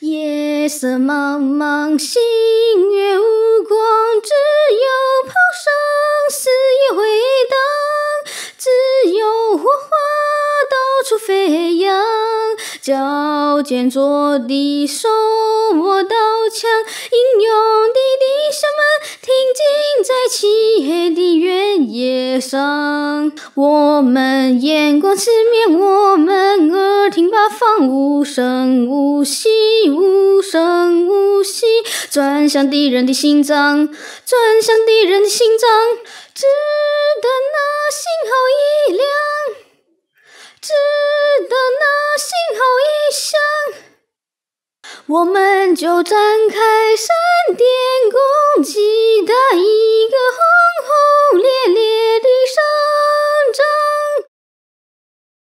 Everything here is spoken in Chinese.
夜色茫茫，星月无光，只有炮声肆意回荡，只有火花到处飞扬。脚尖着地，手握刀枪，英勇的弟兄们挺进在漆黑的原野上。我们眼光四面，我们耳听八方，无声无息。无声无息，转向敌人的心脏，转向敌人的心脏。直到那信号一亮，直到那信号一响，我们就展开闪电攻击。